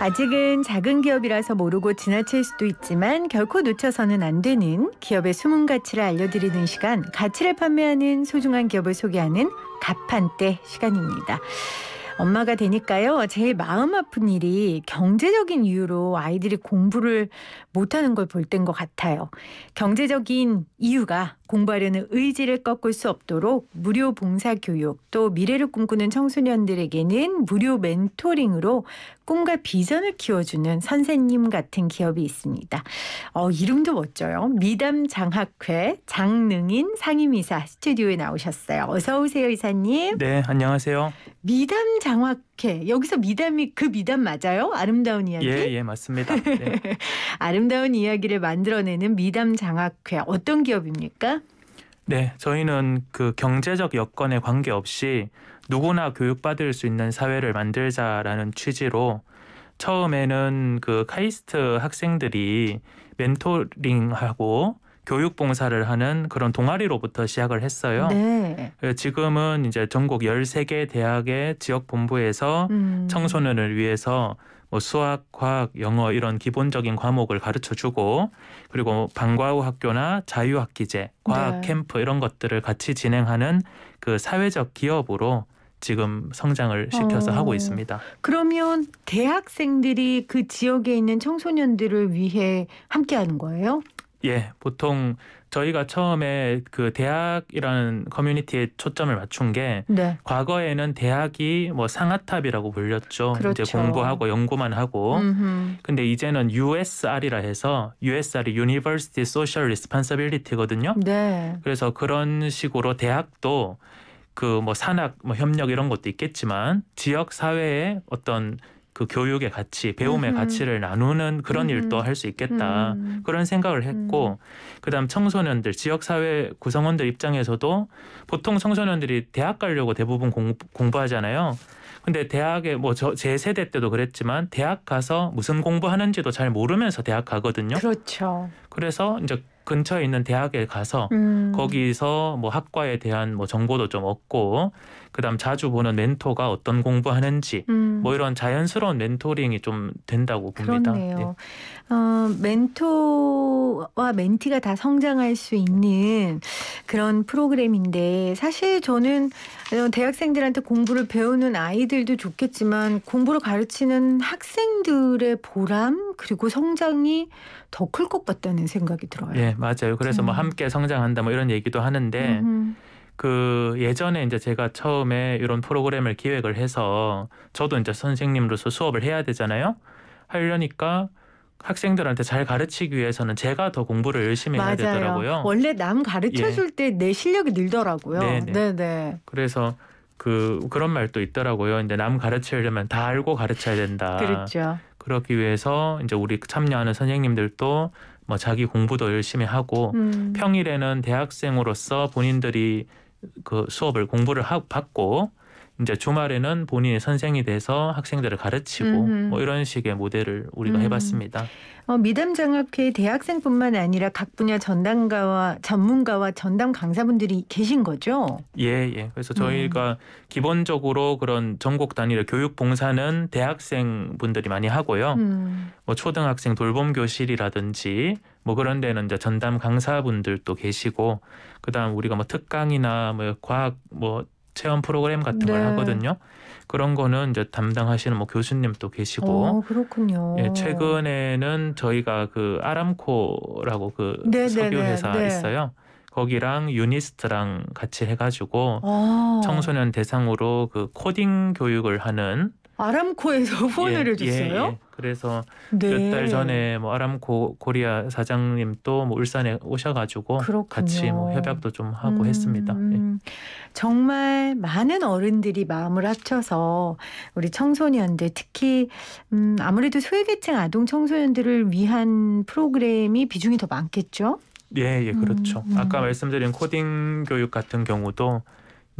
아직은 작은 기업이라서 모르고 지나칠 수도 있지만 결코 놓쳐서는 안 되는 기업의 숨은 가치를 알려드리는 시간, 가치를 판매하는 소중한 기업을 소개하는 가판대 시간입니다. 엄마가 되니까요. 제일 마음 아픈 일이 경제적인 이유로 아이들이 공부를 못하는 걸 볼 때인 것 같아요. 경제적인 이유가 공부하려는 의지를 꺾을 수 없도록 무료 봉사 교육 또 미래를 꿈꾸는 청소년들에게는 무료 멘토링으로 꿈과 비전을 키워주는 선생님 같은 기업이 있습니다. 어, 이름도 멋져요. 미담 장학회 장능인 상임이사 스튜디오에 나오셨어요. 어서 오세요, 이사님. 네, 안녕하세요. 미담 장학회 여기서 미담이 그 미담 맞아요? 아름다운 이야기? 예, 예, 맞습니다. 네. 아름다운 이야기를 만들어내는 미담 장학회 어떤 기업입니까? 네, 저희는 그 경제적 여건에 관계없이 누구나 교육받을 수 있는 사회를 만들자라는 취지로 처음에는 그 카이스트 학생들이 멘토링하고 교육 봉사를 하는 그런 동아리로부터 시작을 했어요. 네. 예, 지금은 이제 전국 13개 대학의 지역 본부에서 음. 청소년을 위해서 뭐 수학, 과학, 영어 이런 기본적인 과목을 가르쳐 주고 그리고 방과 후 학교나 자유학기제, 과학 네. 캠프 이런 것들을 같이 진행하는 그 사회적 기업으로 지금 성장을 시켜서 어, 하고 있습니다. 그러면 대학생들이 그 지역에 있는 청소년들을 위해 함께하는 거예요? 예, 보통 저희가 처음에 그 대학이라는 커뮤니티에 초점을 맞춘 게 네. 과거에는 대학이 뭐 상아탑이라고 불렸죠. 그렇죠. 이제 공부하고 연구만 하고. 음흠. 근데 이제는 USR이라 해서 USR이 University Social Responsibility거든요. 네. 그래서 그런 식으로 대학도 그 뭐 산학 뭐 협력 이런 것도 있겠지만 지역 사회에 어떤 그 교육의 가치, 배움의 음흠. 가치를 나누는 그런 음흠. 일도 할 수 있겠다. 음. 그런 생각을 했고, 음. 그다음 청소년들, 지역사회 구성원들 입장에서도 보통 청소년들이 대학 가려고 대부분 공, 공부하잖아요. 근데 대학에 뭐 저 제 세대 때도 그랬지만 대학 가서 무슨 공부하는지도 잘 모르면서 대학 가거든요. 그렇죠. 그래서 이제 근처에 있는 대학에 가서 음. 거기서 뭐 학과에 대한 뭐 정보도 좀 얻고 그다음 자주 보는 멘토가 어떤 공부하는지 음. 뭐 이런 자연스러운 멘토링이 좀 된다고 봅니다. 그렇네요. 네. 어, 멘토와 멘티가 다 성장할 수 있는 그런 프로그램인데 사실 저는 어, 대학생들한테 공부를 배우는 아이들도 좋겠지만 공부를 가르치는 학생들의 보람 그리고 성장이 더 클 것 같다는 생각이 들어요. 예, 네, 맞아요. 그래서 뭐 음. 뭐 함께 성장한다 뭐 이런 얘기도 하는데 음그 예전에 이제 제가 처음에 이런 프로그램을 기획을 해서 저도 이제 선생님으로서 수업을 해야 되잖아요. 하려니까 학생들한테 잘 가르치기 위해서는 제가 더 공부를 열심히 맞아요. 해야 되더라고요. 원래 남 가르쳐 줄 때내 예. 실력이 늘더라고요. 네네. 네. 네네. 그래서 그 그런 말도 있더라고요. 이제 남 가르치려면 다 알고 가르쳐야 된다. 그렇죠. 그렇기 위해서 이제 우리 참여하는 선생님들도 뭐 자기 공부도 열심히 하고 음. 평일에는 대학생으로서 본인들이 그 수업을 공부를 하, 받고 이제 주말에는 본인의 선생이 돼서 학생들을 가르치고 음뭐 이런 식의 모델을 우리가 음. 해봤습니다. 어, 미담 장학회 대학생뿐만 아니라 각 분야 전담가와 전문가와 전담 강사분들이 계신 거죠? 예, 예. 그래서 저희가 음. 기본적으로 그런 전국 단위로 교육 봉사는 대학생 분들이 많이 하고요. 음. 뭐 초등학생 돌봄 교실이라든지 뭐 그런 데는 이제 전담 강사분들도 계시고 그다음 우리가 뭐 특강이나 뭐 과학 뭐 체험 프로그램 같은 네. 걸 하거든요. 그런 거는 이제 담당하시는 뭐 교수님도 계시고. 어, 그렇군요. 예, 최근에는 저희가 그 아람코라고 그 네, 네 석유 네, 회사 네, 있어요. 거기랑 유니스트랑 같이 해가지고 아. 청소년 대상으로 그 코딩 교육을 하는 아람코에서 후원을 예, 해줬어요. 예, 예. 그래서 네. 몇달 전에 뭐 아람코 코리아 사장님 또뭐 울산에 오셔가지고 그렇군요. 같이 뭐 협약도 좀 하고 음, 했습니다. 예. 음. 정말 많은 어른들이 마음을 합쳐서 우리 청소년들 특히 음, 아무래도 소외계층 아동 청소년들을 위한 프로그램이 비중이 더 많겠죠? 예, 예, 그렇죠. 음, 음. 아까 말씀드린 코딩 교육 같은 경우도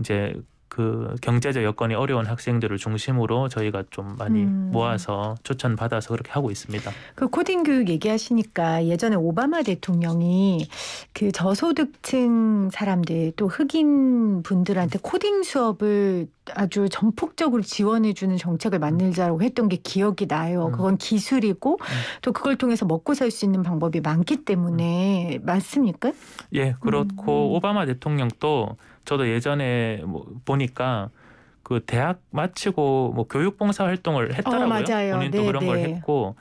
이제 그 경제적 여건이 어려운 학생들을 중심으로 저희가 좀 많이 음. 모아서 추천 받아서 그렇게 하고 있습니다. 그 코딩 교육 얘기하시니까 예전에 오바마 대통령이 그 저소득층 사람들 또 흑인 분들한테 코딩 수업을 아주 전폭적으로 지원해 주는 정책을 만들자라고 했던 게 기억이 나요. 음. 그건 기술이고 음. 또 그걸 통해서 먹고 살 수 있는 방법이 많기 때문에 음. 맞습니까? 예, 그렇고 음. 오바마 대통령도 저도 예전에 뭐 보니까 그 대학 마치고 뭐 교육봉사 활동을 어, 했더라고요. 어, 본인도 네, 그런 네. 걸 했고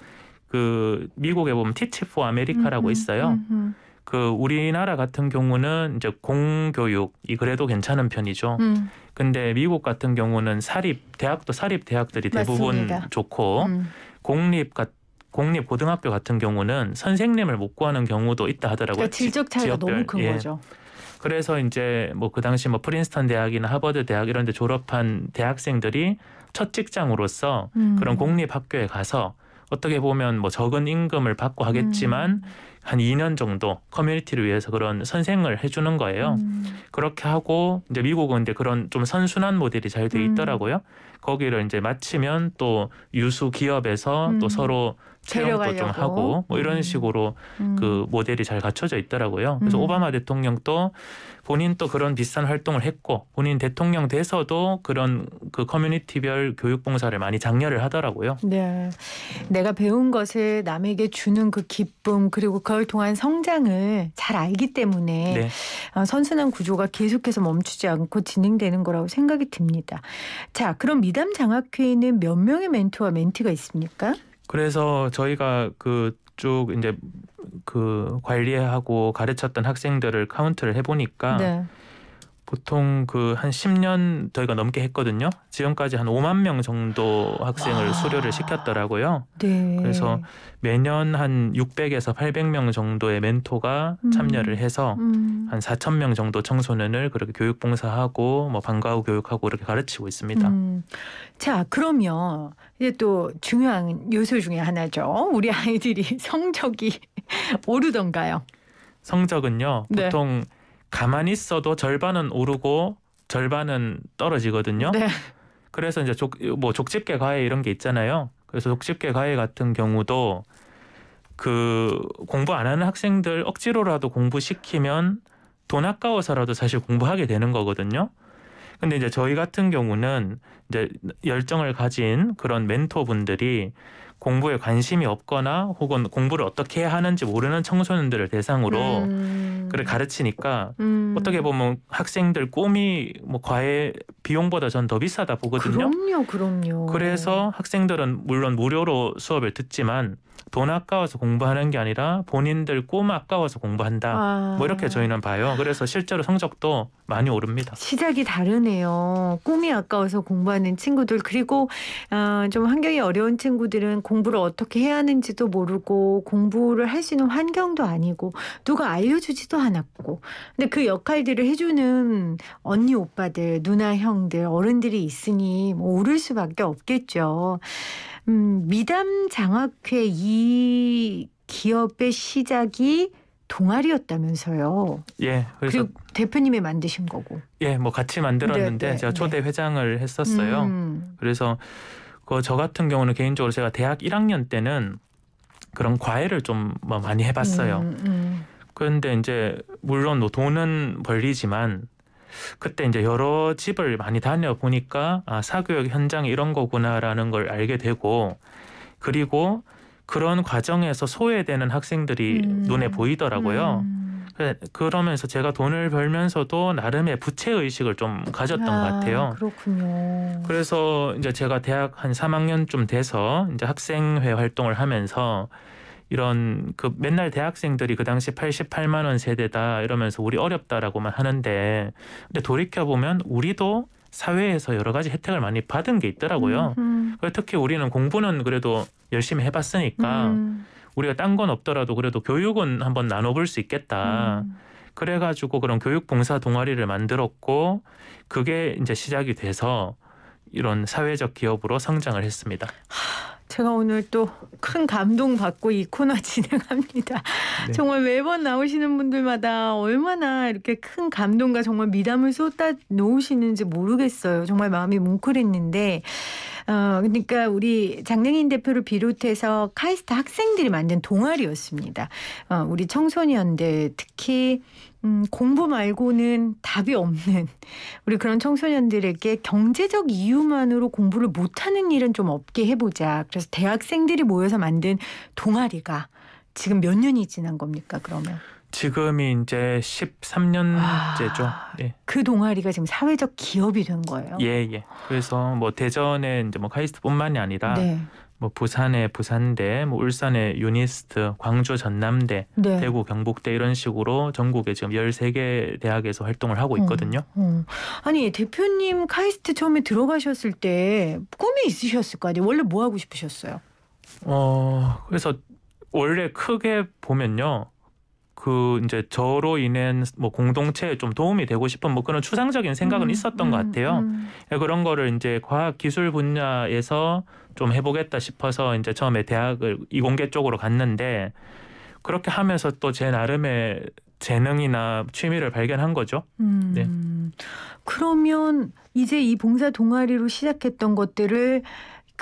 그 미국에 보면 티치 포 아메리카라고 있어요. 음흠. 그 우리나라 같은 경우는 이제 공교육이 그래도 괜찮은 편이죠. 음. 근데 미국 같은 경우는 사립 대학도 사립 대학들이 대부분 맞습니다. 좋고 음. 공립 공립 고등학교 같은 경우는 선생님을 못 구하는 경우도 있다 하더라고요. 그러니까 질적 차이가 지, 너무 큰 예. 거죠. 그래서 이제 뭐 그 당시 뭐 프린스턴 대학이나 하버드 대학 이런 데 졸업한 대학생들이 첫 직장으로서 음. 그런 공립 학교에 가서 어떻게 보면 뭐 적은 임금을 받고 하겠지만 음. 한 2년 정도 커뮤니티를 위해서 그런 선생을 해주는 거예요. 음. 그렇게 하고 이제 미국은 이제 그런 좀 선순환 모델이 잘돼 음. 있더라고요. 음. 거기를 이제 마치면 또 유수 기업에서 또 음. 서로 체험도 좀 하고 뭐 이런 음. 식으로 음. 그 모델이 잘 갖춰져 있더라고요. 그래서 음. 오바마 대통령도 본인 또 그런 비슷한 활동을 했고 본인 대통령 돼서도 그런 그 커뮤니티별 교육 봉사를 많이 장려를 하더라고요. 네. 내가 배운 것을 남에게 주는 그 기쁨 그리고 그걸 통한 성장을 잘 알기 때문에 네. 어, 선순환 구조가 계속해서 멈추지 않고 진행되는 거라고 생각이 듭니다. 자, 그럼 미담 장학회에는 몇 명의 멘토와 멘티가 있습니까? 그래서 저희가 그쪽 이제 그 관리하고 가르쳤던 학생들을 카운트를 해보니까 네. 보통 그 한 10년 저희가 넘게 했거든요. 지금까지 한 5만 명 정도 학생을 와. 수료를 시켰더라고요. 네. 그래서 매년 한 600에서 800명 정도의 멘토가 음. 참여를 해서 음. 한 4천 명 정도 청소년을 그렇게 교육봉사하고 뭐 방과 후 교육하고 이렇게 가르치고 있습니다. 음. 자, 그러면 이제 또 중요한 요소 중에 하나죠. 우리 아이들이 성적이 오르던가요? 성적은요. 네. 보통 가만히 있어도 절반은 오르고 절반은 떨어지거든요. 네. 그래서 이제 족, 뭐 족집게 과외 이런 게 있잖아요. 그래서 족집게 과외 같은 경우도 그 공부 안 하는 학생들 억지로라도 공부시키면 돈 아까워서라도 사실 공부하게 되는 거거든요. 근데 이제 저희 같은 경우는 이제 열정을 가진 그런 멘토분들이 공부에 관심이 없거나 혹은 공부를 어떻게 하는지 모르는 청소년들을 대상으로 음. 그를 가르치니까 음. 어떻게 보면 뭐 학생들 꿈이 뭐 과외 비용보다 전 더 비싸다 보거든요. 그럼요, 그럼요. 그래서 학생들은 물론 무료로 수업을 듣지만 돈 아까워서 공부하는 게 아니라 본인들 꿈 아까워서 공부한다. 아. 뭐 이렇게 저희는 봐요. 그래서 실제로 성적도 많이 오릅니다. 시작이 다르네요. 꿈이 아까워서 공부하는 친구들 그리고 아, 좀 환경이 어려운 친구들은 공부를 어떻게 해야 하는지도 모르고 공부를 할 수 있는 환경도 아니고 누가 알려주지도 않았고 근데 그 역할들을 해주는 언니 오빠들 누나 형들 어른들이 있으니 뭐 오를 수밖에 없겠죠. 음, 미담 장학회 이 기업의 시작이 동아리였다면서요. 예. 그래서 리고 대표님이 만드신 거고. 예, 뭐 같이 만들었는데 네, 네, 제가 초대 네. 회장을 했었어요. 음. 그래서 그 저 같은 경우는 개인적으로 제가 대학 1학년 때는 그런 과외를 좀뭐 많이 해봤어요. 음, 음. 그런데 이제 물론 뭐 돈은 벌리지만 그때 이제 여러 집을 많이 다녀보니까 아 사교육 현장 이런 거구나라는 걸 알게 되고 그리고 그런 과정에서 소외되는 학생들이 음. 눈에 보이더라고요. 음. 그, 그러면서 제가 돈을 벌면서도 나름의 부채 의식을 좀 가졌던 아, 것 같아요. 그렇군요. 그래서 이제 제가 대학 한 3학년쯤 돼서 이제 학생회 활동을 하면서 이런 그 맨날 대학생들이 그 당시 88만 원 세대다 이러면서 우리 어렵다라고만 하는데 근데 돌이켜 보면 우리도 사회에서 여러 가지 혜택을 많이 받은 게 있더라고요. 음. 음. 특히 우리는 공부는 그래도 열심히 해봤으니까 음. 우리가 딴 건 없더라도 그래도 교육은 한번 나눠볼 수 있겠다. 음. 그래가지고 그런 교육 봉사 동아리를 만들었고 그게 이제 시작이 돼서 이런 사회적 기업으로 성장을 했습니다. 하. 제가 오늘 또 큰 감동 받고 이 코너 진행합니다. 네. 정말 매번 나오시는 분들마다 얼마나 이렇게 큰 감동과 정말 미담을 쏟아 놓으시는지 모르겠어요. 정말 마음이 뭉클했는데 어, 그러니까 우리 장능인 대표를 비롯해서 카이스트 학생들이 만든 동아리였습니다. 어, 우리 청소년들 특히 음, 공부 말고는 답이 없는 우리 그런 청소년들에게 경제적 이유만으로 공부를 못하는 일은 좀 없게 해보자. 그래서 대학생들이 모여서 만든 동아리가 지금 몇 년이 지난 겁니까, 그러면? 지금이 이제 13년째죠. 와, 아, 예. 그 동아리가 지금 사회적 기업이 된 거예요. 예, 예. 그래서 뭐 대전에 이제 뭐 카이스트뿐만이 아니라 네. 뭐 부산의 부산대, 뭐 울산의 유니스트, 광주 전남대, 네. 대구 경북대 이런 식으로 전국에 지금 13개 대학에서 활동을 하고 음, 있거든요. 음, 음. 아니 대표님 카이스트 처음에 들어가셨을 때 꿈이 있으셨을 거 아니에요? 원래 뭐 하고 싶으셨어요? 어 그래서 원래 크게 보면요. 그 이제 저로 인한 뭐 공동체에 좀 도움이 되고 싶은 뭐 그런 추상적인 생각은 음, 있었던 음, 것 같아요. 음. 예, 그런 거를 이제 과학 기술 분야에서 좀 해보겠다 싶어서 이제 처음에 대학을 이공계 쪽으로 갔는데 그렇게 하면서 또 제 나름의 재능이나 취미를 발견한 거죠. 음. 네. 그러면 이제 이 봉사 동아리로 시작했던 것들을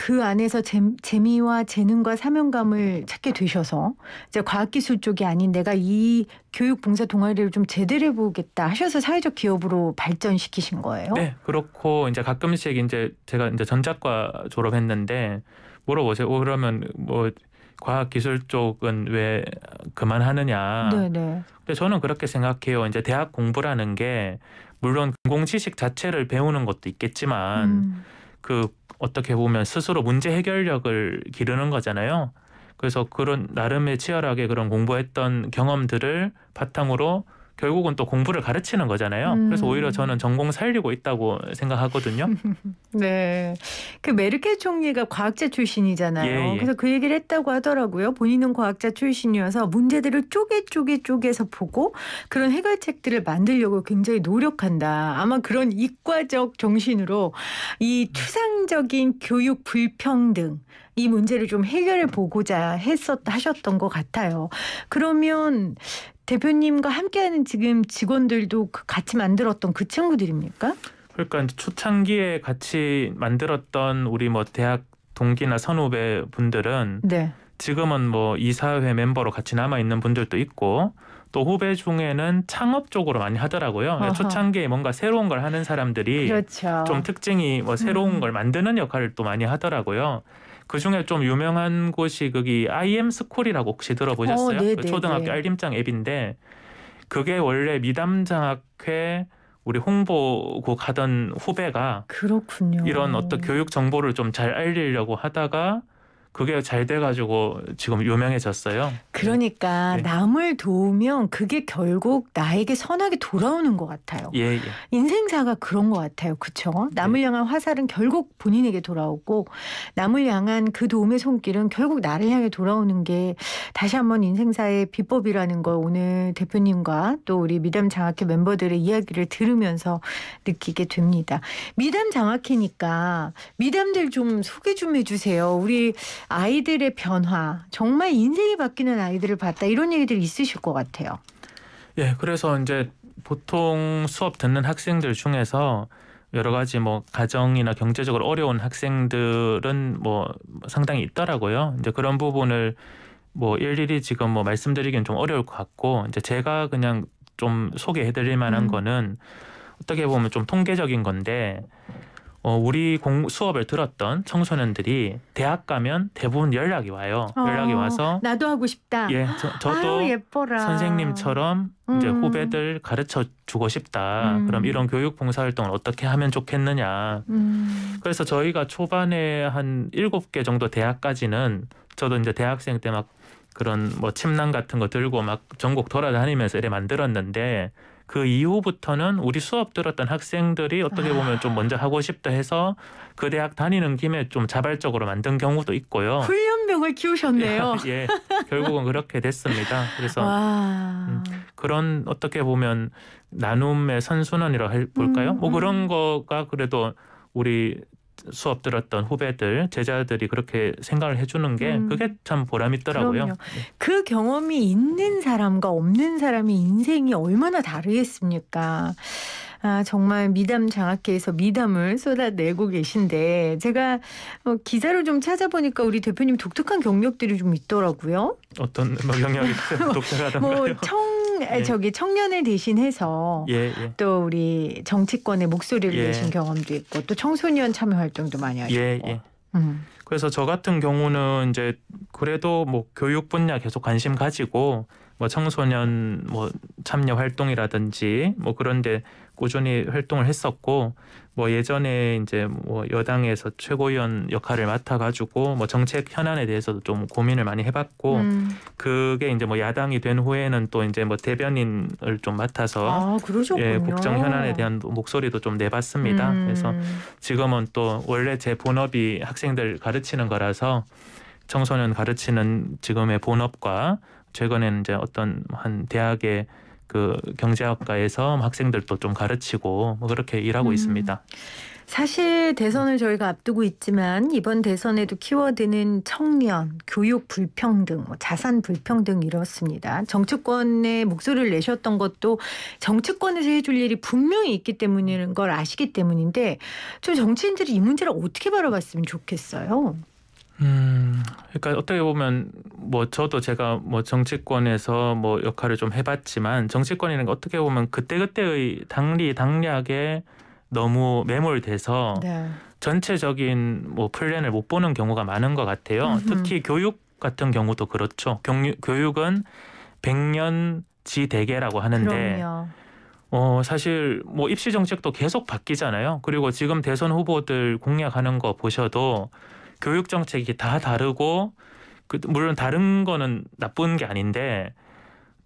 그 안에서 재, 미와 재능과 사명감을 찾게 되셔서 이제 과학기술 쪽이 아닌 내가 이 교육 봉사 동아리를 좀 제대로 해보겠다 하셔서 사회적 기업으로 발전시키신 거예요? 네, 그렇고 이제 가끔씩 이제 제가 이제 전작과 졸업했는데 물어보세요. 어, 그러면 뭐 과학 기술 쪽은 왜 그만하느냐. 네네. 네. 근데 저는 그렇게 생각해요. 이제 대학 공부라는 게 물론 공공 지식 자체를 배우는 것도 있겠지만 음. 그 어떻게 보면 스스로 문제 해결력을 기르는 거잖아요. 그래서 그런 나름의 치열하게 그런 공부했던 경험들을 바탕으로 결국은 또 공부를 가르치는 거잖아요. 음. 그래서 오히려 저는 전공 살리고 있다고 생각하거든요. 네. 그 메르켈 총리가 과학자 출신이잖아요. 예, 예. 그래서 그 얘기를 했다고 하더라고요. 본인은 과학자 출신이어서 문제들을 쪼개 쪼개 쪼개서 보고 그런 해결책들을 만들려고 굉장히 노력한다. 아마 그런 이과적 정신으로 이 추상적인 교육 불평등 이 문제를 좀 해결해 보고자 했었 하셨던 것 같아요. 그러면 대표님과 함께하는 지금 직원들도 그 같이 만들었던 그 친구들입니까? 그러니까 이제 초창기에 같이 만들었던 우리 뭐 대학 동기나 선후배 분들은 네. 지금은 뭐 이사회 멤버로 같이 남아 있는 분들도 있고 또 후배 중에는 창업 쪽으로 많이 하더라고요. 그러니까 초창기에 뭔가 새로운 걸 하는 사람들이 그렇죠. 좀 특징이 뭐 새로운 음. 걸 만드는 역할을 또 많이 하더라고요. 그 중에 좀 유명한 곳이 거기 IM 스쿨이라고 혹시 들어보셨어요? 어, 네, 그 네, 초등학교 네. 알림장 앱인데 그게 원래 미담 장학회 우리 홍보고가던 후배가 그렇군요. 이런 어떤 교육 정보를 좀 잘 알리려고 하다가 그게 잘 돼가지고 지금 유명해졌어요. 그러니까 네. 네. 남을 도우면 그게 결국 나에게 선하게 돌아오는 것 같아요. 예, 예. 인생사가 그런 것 같아요. 그쵸? 남을 네. 향한 화살은 결국 본인에게 돌아오고 남을 향한 그 도움의 손길은 결국 나를 향해 돌아오는 게 다시 한번 인생사의 비법이라는 걸 오늘 대표님과 또 우리 미담 장학회 멤버들의 이야기를 들으면서 느끼게 됩니다. 미담 장학회니까 미담들 좀 소개 좀 해주세요. 우리 아이들의 변화, 정말 인생이 바뀌는 아이들을 봤다 이런 얘기들이 있으실 것 같아요. 예, 그래서 이제 보통 수업 듣는 학생들 중에서 여러 가지 뭐 가정이나 경제적으로 어려운 학생들은 뭐 상당히 있더라고요. 이제 그런 부분을 뭐 일일이 지금 뭐 말씀드리기는 좀 어려울 것 같고 이제 제가 그냥 좀 소개해드릴 만한 음. 거는 어떻게 보면 좀 통계적인 건데 어, 우리 공, 수업을 들었던 청소년들이 대학 가면 대부분 연락이 와요. 어, 연락이 와서 나도 하고 싶다. 예, 저, 도 아유, 예뻐라. 선생님처럼 이제 음. 후배들 가르쳐 주고 싶다. 음. 그럼 이런 교육 봉사활동을 어떻게 하면 좋겠느냐. 음. 그래서 저희가 초반에 한 일곱 개 정도 대학까지는 저도 이제 대학생 때 막 그런 뭐 침낭 같은 거 들고 막 전국 돌아다니면서 이래 만들었는데 그 이후부터는 우리 수업 들었던 학생들이 어떻게 보면 좀 먼저 하고 싶다 해서 그 대학 다니는 김에 좀 자발적으로 만든 경우도 있고요. 훈련병을 키우셨네요. 예, 결국은 그렇게 됐습니다. 그래서 음, 그런 어떻게 보면 나눔의 선순환이라 해 볼까요? 뭐 음. 뭐 그런 거가 그래도 우리 수업 들었던 후배들 제자들이 그렇게 생각을 해주는 게 음. 그게 참 보람있더라고요. 그럼요. 그 경험이 있는 사람과 없는 사람의 인생이 얼마나 다르겠습니까? 아, 정말 미담 장학회에서 미담을 쏟아내고 계신데 제가 어, 기사를 좀 찾아보니까 우리 대표님 독특한 경력들이 좀 있더라고요. 어떤 뭐 경력이 독특하던가요? 뭐 청 네. 아, 저기 청년을 대신해서 예, 예. 또 우리 정치권의 목소리를 예. 내신 경험도 있고 또 청소년 참여 활동도 많이 하시고 예, 예. 음. 그래서 저 같은 경우는 이제 그래도 뭐 교육 분야 계속 관심 가지고 뭐 청소년 뭐 참여 활동이라든지 뭐 그런데 꾸준히 활동을 했었고 뭐 예전에 이제 뭐 여당에서 최고위원 역할을 맡아가지고 뭐 정책 현안에 대해서도 좀 고민을 많이 해봤고 음. 그게 이제 뭐 야당이 된 후에는 또 이제 뭐 대변인을 좀 맡아서 아, 예, 국정 현안에 대한 목소리도 좀 내봤습니다. 음. 그래서 지금은 또 원래 제 본업이 학생들 가르치는 거라서 청소년 가르치는 지금의 본업과 최근에는 이제 어떤 한 대학의 그 경제학과에서 학생들도 좀 가르치고 뭐 그렇게 일하고 음. 있습니다. 사실 대선을 저희가 앞두고 있지만 이번 대선에도 키워드는 청년, 교육 불평등, 뭐 자산 불평등 이렇습니다. 정치권의 목소리를 내셨던 것도 정치권에서 해줄 일이 분명히 있기 때문인 걸 아시기 때문인데 좀 정치인들이 이 문제를 어떻게 바라봤으면 좋겠어요. 음, 그러니까 어떻게 보면 뭐 저도 제가 뭐 정치권에서 뭐 역할을 좀 해봤지만 정치권이라는 게 어떻게 보면 그때그때의 당리 당략에 너무 매몰돼서 네. 전체적인 뭐 플랜을 못 보는 경우가 많은 것 같아요. 음흠. 특히 교육 같은 경우도 그렇죠. 경유, 교육은 백년 지대계라고 하는데 그럼요. 어 사실 뭐 입시 정책도 계속 바뀌잖아요. 그리고 지금 대선 후보들 공약하는 거 보셔도 교육 정책이 다 다르고 그 물론 다른 거는 나쁜 게 아닌데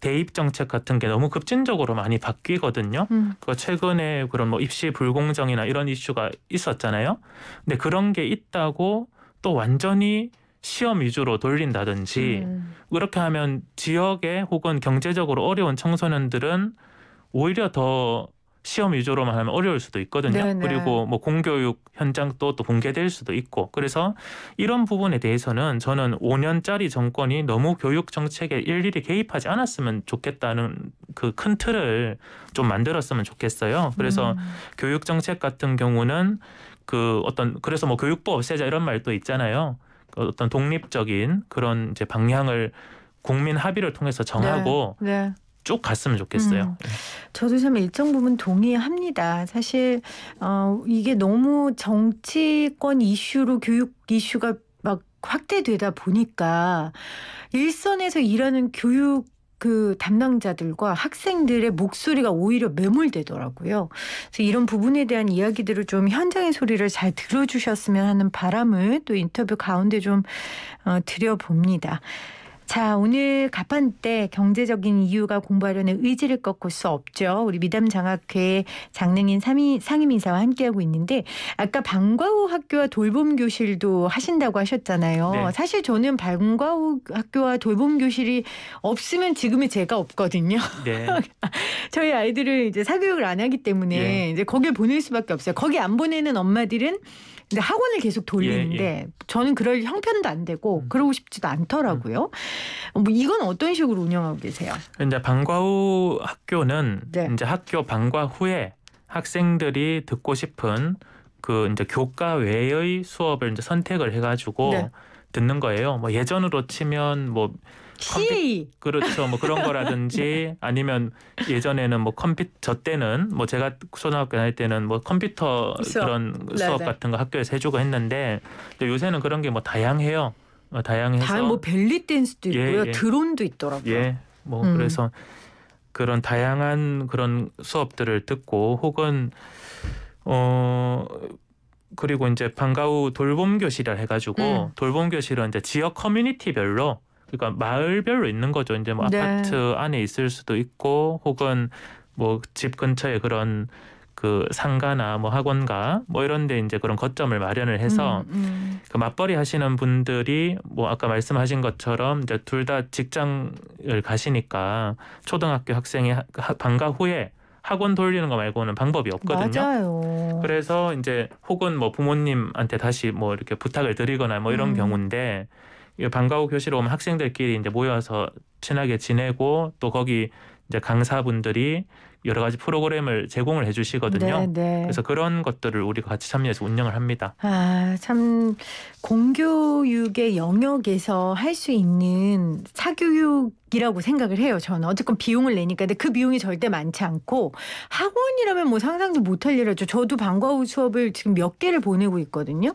대입 정책 같은 게 너무 급진적으로 많이 바뀌거든요. 음. 그 최근에 그런 뭐 입시 불공정이나 이런 이슈가 있었잖아요. 근데 그런 게 있다고 또 완전히 시험 위주로 돌린다든지 음. 그렇게 하면 지역에 혹은 경제적으로 어려운 청소년들은 오히려 더 시험 위주로만 하면 어려울 수도 있거든요. 네네. 네. 그리고 뭐 공교육 현장도 또 붕괴될 수도 있고 그래서 이런 부분에 대해서는 저는 5년짜리 정권이 너무 교육 정책에 일일이 개입하지 않았으면 좋겠다는 그 큰 틀을 좀 만들었으면 좋겠어요. 그래서 음. 교육 정책 같은 경우는 그 어떤 그래서 뭐 교육법 없애자 이런 말도 있잖아요. 그 어떤 독립적인 그런 이제 방향을 국민 합의를 통해서 정하고 네, 네. 쭉 갔으면 좋겠어요. 음. 네. 저도 참 일정 부분 동의합니다. 사실 어, 이게 너무 정치권 이슈로 교육 이슈가 막 확대되다 보니까 일선에서 일하는 교육 그 담당자들과 학생들의 목소리가 오히려 매몰되더라고요. 그래서 이런 부분에 대한 이야기들을 좀 현장의 소리를 잘 들어주셨으면 하는 바람을 또 인터뷰 가운데 좀 어, 드려봅니다. 자, 오늘 가판때 경제적인 이유가 공부하려는 의지를 꺾을 수 없죠. 우리 미담 장학회 장능인 3임 상임이사와 함께하고 있는데 아까 방과후 학교와 돌봄 교실도 하신다고 하셨잖아요. 네. 사실 저는 방과후 학교와 돌봄 교실이 없으면 지금의 제가 없거든요. 네. 저희 아이들을 이제 사교육을 안 하기 때문에 네. 이제 거길 보낼 수밖에 없어요. 거기 안 보내는 엄마들은 근데 학원을 계속 돌리는데 예, 예. 저는 그럴 형편도 안 되고 음. 그러고 싶지도 않더라고요. 음. 뭐 이건 어떤 식으로 운영하고 계세요? 이제 방과 후 학교는 네. 이제 학교 방과 후에 학생들이 듣고 싶은 그 이제 교과 외의 수업을 이제 선택을 해가지고 네. 듣는 거예요. 뭐 예전으로 치면 뭐키 그렇죠 뭐 그런 거라든지 네. 아니면 예전에는 뭐 컴퓨터 저 때는 뭐 제가 초등학교 다닐 때는 뭐 컴퓨터 수업. 그런 네, 수업 네 같은 거 학교에서 해주고 했는데 요새는 그런 게 뭐 다양해요 어, 다양해서 다뭐 벨리 댄스도 예, 있고요 예, 예. 드론도 있더라고요 예뭐 음. 그래서 그런 다양한 그런 수업들을 듣고 혹은 어 그리고 이제 방과 후 돌봄 교실을 해가지고 음. 돌봄 교실은 이제 지역 커뮤니티별로 그러니까 마을별로 있는 거죠. 이제 뭐 네. 아파트 안에 있을 수도 있고 혹은 뭐 집 근처에 그런 그 상가나 뭐 학원가 뭐 이런데 이제 그런 거점을 마련을 해서 음, 음. 그 맞벌이 하시는 분들이 뭐 아까 말씀하신 것처럼 이제 둘 다 직장을 가시니까 초등학교 학생이 방과 후에 학원 돌리는 거 말고는 방법이 없거든요. 맞아요. 그래서 이제 혹은 뭐 부모님한테 다시 뭐 이렇게 부탁을 드리거나 뭐 이런 음. 경우인데 방과후 교실에 오면 학생들끼리 이제 모여서 친하게 지내고 또 거기 이제 강사분들이 여러 가지 프로그램을 제공을 해주시거든요. 네, 네. 그래서 그런 것들을 우리가 같이 참여해서 운영을 합니다. 아, 참 공교육의 영역에서 할 수 있는 사교육 이라고 생각을 해요. 저는 어쨌건 비용을 내니까 근데 그 비용이 절대 많지 않고 학원이라면 뭐 상상도 못할 일이죠. 저도 방과 후 수업을 지금 몇 개를 보내고 있거든요.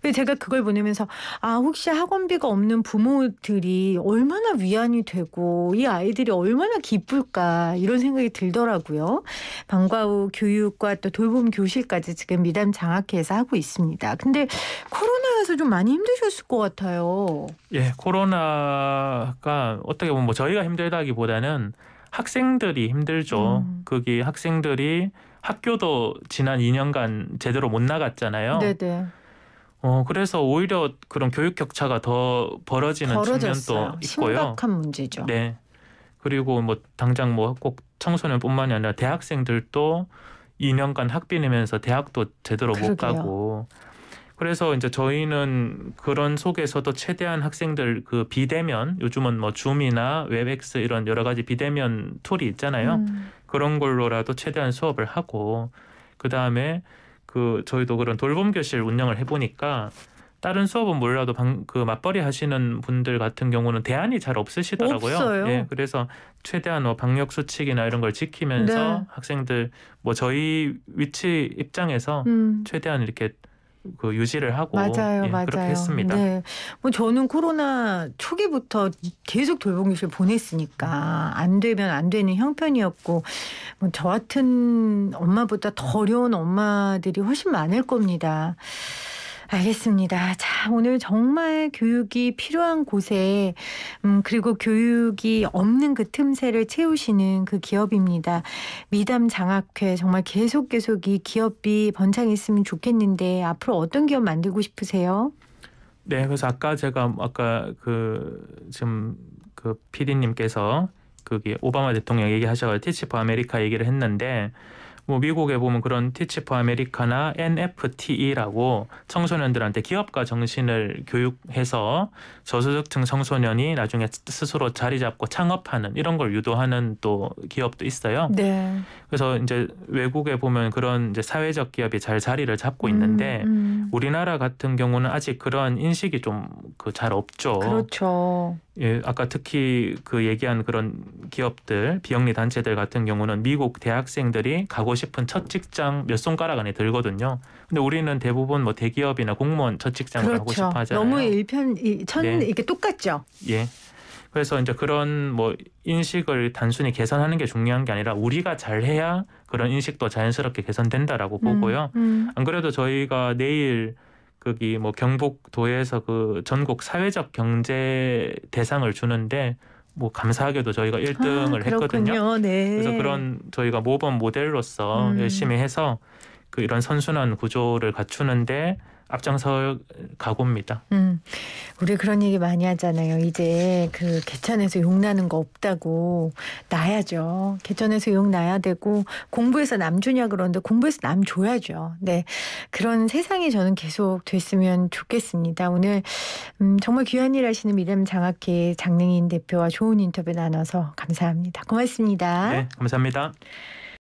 근데 제가 그걸 보내면서 아 혹시 학원비가 없는 부모들이 얼마나 위안이 되고 이 아이들이 얼마나 기쁠까 이런 생각이 들더라고요. 방과 후 교육과 또 돌봄 교실까지 지금 미담 장학회에서 하고 있습니다. 근데 코로나여서 좀 많이 힘드셨을 것 같아요. 예, 코로나가 어떻게 보면 뭐 저희가 힘들다기보다는 학생들이 힘들죠. 음. 그기 학생들이 학교도 지난 2년간 제대로 못 나갔잖아요. 네네. 어 그래서 오히려 그런 교육 격차가 더 벌어지는 벌어졌어요. 측면도 있고요. 심각한 문제죠. 네. 그리고 뭐 당장 뭐 꼭 청소년뿐만이 아니라 대학생들도 2년간 학비 내면서 대학도 제대로 그러게요. 못 가고 그래서 이제 저희는 그런 속에서도 최대한 학생들 그 비대면 요즘은 뭐 줌이나 웹엑스 이런 여러 가지 비대면 툴이 있잖아요. 음. 그런 걸로라도 최대한 수업을 하고 그 다음에 그 저희도 그런 돌봄 교실 운영을 해보니까 다른 수업은 몰라도 방, 그 맞벌이 하시는 분들 같은 경우는 대안이 잘 없으시더라고요. 없어요. 예, 그래서 최대한 뭐 방역 수칙이나 이런 걸 지키면서 네. 학생들 뭐 저희 위치 입장에서 음. 최대한 이렇게 그 유지를 하고 맞아요, 예, 맞아요. 그렇게 했습니다. 네. 뭐 저는 코로나 초기부터 계속 돌봄교실 보냈으니까 안 되면 안 되는 형편이었고 뭐 저 같은 엄마보다 더 어려운 엄마들이 훨씬 많을 겁니다. 알겠습니다. 자, 오늘 정말 교육이 필요한 곳에, 음, 그리고 교육이 없는 그 틈새를 채우시는 그 기업입니다. 미담 장학회, 정말 계속 계속 이 기업이 번창했으면 좋겠는데, 앞으로 어떤 기업 만들고 싶으세요? 네, 그래서 아까 제가, 아까 그, 지금 그 PD님께서 그게 오바마 대통령 얘기하셔가지고 티치 포 아메리카 얘기를 했는데, 뭐 미국에 보면 그런 티치 포 아메리카나 NFTE라고 청소년들한테 기업가 정신을 교육해서 저소득층 청소년이 나중에 스스로 자리 잡고 창업하는 이런 걸 유도하는 또 기업도 있어요. 네. 그래서 이제 외국에 보면 그런 이제 사회적 기업이 잘 자리를 잡고 음, 있는데 음, 음. 우리나라 같은 경우는 아직 그런 인식이 좀그잘 없죠. 그렇죠. 예, 아까 특히 그 얘기한 그런 기업들, 비영리 단체들 같은 경우는 미국 대학생들이 가고 싶은 첫 직장 몇 손가락 안에 들거든요. 근데 우리는 대부분 뭐 대기업이나 공무원 첫 직장을 그렇죠. 고 싶어 하잖아요. 너무 일편 천 네. 이게 똑같죠. 예. 그래서 이제 그런 뭐 인식을 단순히 개선하는 게 중요한 게 아니라 우리가 잘해야 그런 인식도 자연스럽게 개선된다라고 음, 보고요. 음. 안 그래도 저희가 내일 거기 뭐 경북도에서 그 전국 사회적 경제 대상을 주는데 뭐 감사하게도 저희가 1등을 아, 했거든요. 네. 그래서 그런 저희가 모범 모델로서 음. 열심히 해서 그 이런 선순환 구조를 갖추는데 앞장서 가고입니다. 음, 우리 그런 얘기 많이 하잖아요. 이제 그 개천에서 욕 나는 거 없다고 나야죠. 개천에서 욕 나야 되고 공부해서 남 주냐 그러는데 공부해서 남 줘야죠. 네, 그런 세상이 저는 계속 됐으면 좋겠습니다. 오늘 음, 정말 귀한 일 하시는 미름 장학회 장능인 대표와 좋은 인터뷰 나눠서 감사합니다. 고맙습니다. 네, 감사합니다.